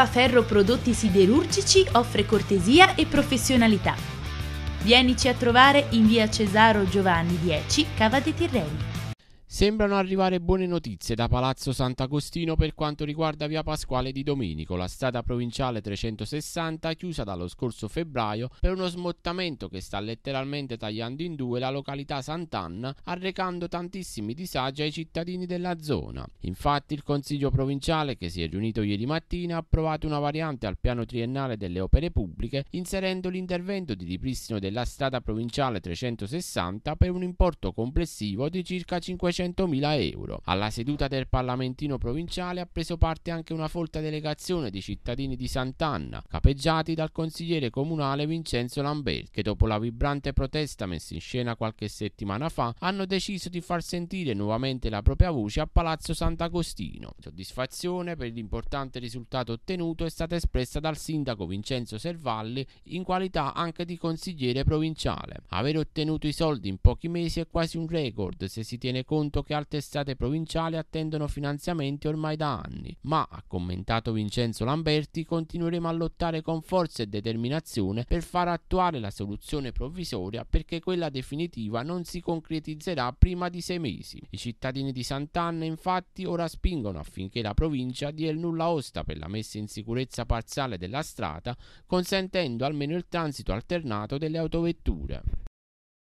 Lavaferro Prodotti Siderurgici offre cortesia e professionalità. Vienici a trovare in via Cesaro Giovanni 10, Cava dei Tirreni. Sembrano arrivare buone notizie da Palazzo Sant'Agostino per quanto riguarda via Pasquale di Domenico, la strada provinciale 360 chiusa dallo scorso febbraio per uno smottamento che sta letteralmente tagliando in due la località Sant'Anna, arrecando tantissimi disagi ai cittadini della zona. Infatti il Consiglio provinciale che si è riunito ieri mattina ha approvato una variante al piano triennale delle opere pubbliche inserendo l'intervento di ripristino della strada provinciale 360 per un importo complessivo di circa 500 400.000 euro. Alla seduta del Parlamentino provinciale ha preso parte anche una folta delegazione di cittadini di Sant'Anna, capeggiati dal consigliere comunale Vincenzo Lambert, che dopo la vibrante protesta messa in scena qualche settimana fa, hanno deciso di far sentire nuovamente la propria voce a Palazzo Sant'Agostino. Soddisfazione per l'importante risultato ottenuto è stata espressa dal sindaco Vincenzo Servalli in qualità anche di consigliere provinciale. Aver ottenuto i soldi in pochi mesi è quasi un record se si tiene conto punto che altre strade provinciali attendono finanziamenti ormai da anni, ma, ha commentato Vincenzo Lamberti, continueremo a lottare con forza e determinazione per far attuare la soluzione provvisoria perché quella definitiva non si concretizzerà prima di sei mesi. I cittadini di Sant'Anna infatti ora spingono affinché la provincia dia il nulla osta per la messa in sicurezza parziale della strada, consentendo almeno il transito alternato delle autovetture.